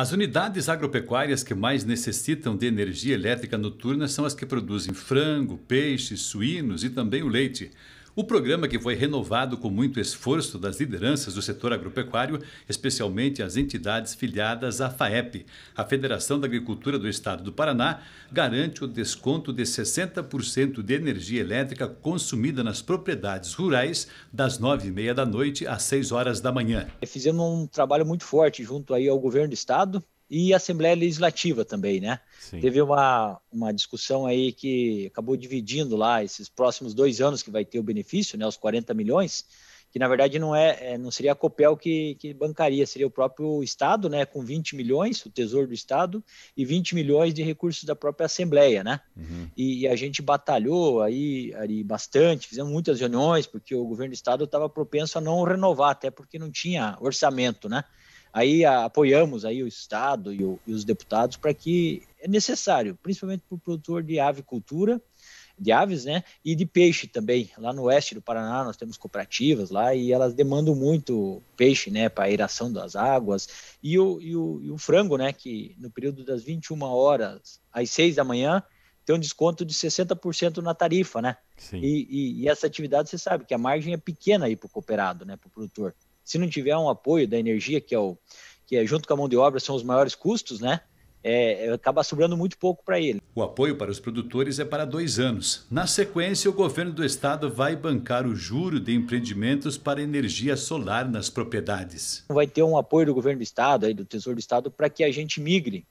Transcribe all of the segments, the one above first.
As unidades agropecuárias que mais necessitam de energia elétrica noturna são as que produzem frango, peixes, suínos e também o leite. O programa, que foi renovado com muito esforço das lideranças do setor agropecuário, especialmente as entidades filiadas à FAEP, a Federação da Agricultura do Estado do Paraná, garante o desconto de 60% de energia elétrica consumida nas propriedades rurais das 9h30 da noite às 6 horas da manhã. Fizemos um trabalho muito forte junto aí ao governo do Estado, e Assembleia Legislativa também, né? Sim. Teve uma, uma discussão aí que acabou dividindo lá esses próximos dois anos que vai ter o benefício, né? Os 40 milhões, que na verdade não é, é, não seria a Copel que, que bancaria, seria o próprio Estado, né? Com 20 milhões, o Tesouro do Estado, e 20 milhões de recursos da própria Assembleia, né? Uhum. E, e, a gente batalhou aí, aí bastante, fizemos muitas reuniões, porque o governo do Estado estava propenso a não renovar, até porque não tinha orçamento, né? aí a, apoiamos aí o Estado e, o, e os deputados para que é necessário, principalmente para o produtor de avicultura, de aves, né, e de peixe também. Lá no oeste do Paraná nós temos cooperativas lá e elas demandam muito peixe, né, para aeração das águas e o, e o, e o frango, né, que no período das 21 horas às 6 da manhã tem um desconto de 60% na tarifa, né? Sim. E, e, e, essa atividade, você sabe que a margem é pequena aí para o cooperado, né, para o produtor se não tiver um apoio da energia, que é o que é junto com a mão de obra são os maiores custos, né? É, é acaba sobrando muito pouco para ele. O apoio para os produtores é para dois anos. Na sequência, o governo do estado vai bancar o juro de empreendimentos para energia solar nas propriedades. Vai ter um apoio do governo do estado, aí, do Tesouro do Estado, para que a gente migre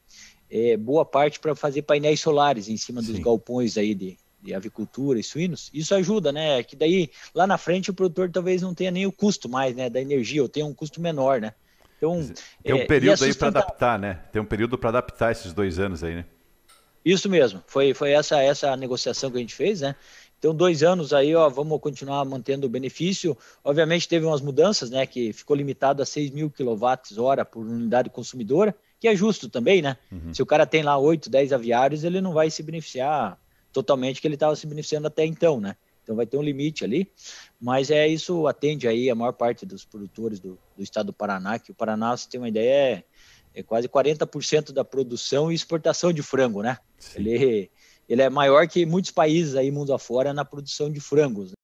é, boa parte para fazer painéis solares em cima dos Sim. galpões aí de, de avicultura e suínos, isso ajuda, né? É que daí lá na frente o produtor talvez não tenha nem o custo mais, né? Da energia, ou tenha um custo menor, né? Então, é, tem um período aí para adaptar, né? Tem um período para adaptar esses dois anos aí, né? Isso mesmo, foi, foi essa, essa negociação que a gente fez, né? Então, dois anos aí, ó, vamos continuar mantendo o benefício. Obviamente, teve umas mudanças, né? Que ficou limitado a 6 mil kWh por unidade consumidora, que é justo também, né? Uhum. Se o cara tem lá 8, 10 aviários, ele não vai se beneficiar totalmente que ele estava se beneficiando até então, né? Então vai ter um limite ali, mas é isso atende aí a maior parte dos produtores do, do estado do Paraná, que o Paraná, se tem uma ideia, é, é quase 40% da produção e exportação de frango, né? Ele, ele é maior que muitos países aí mundo afora na produção de frangos. Né?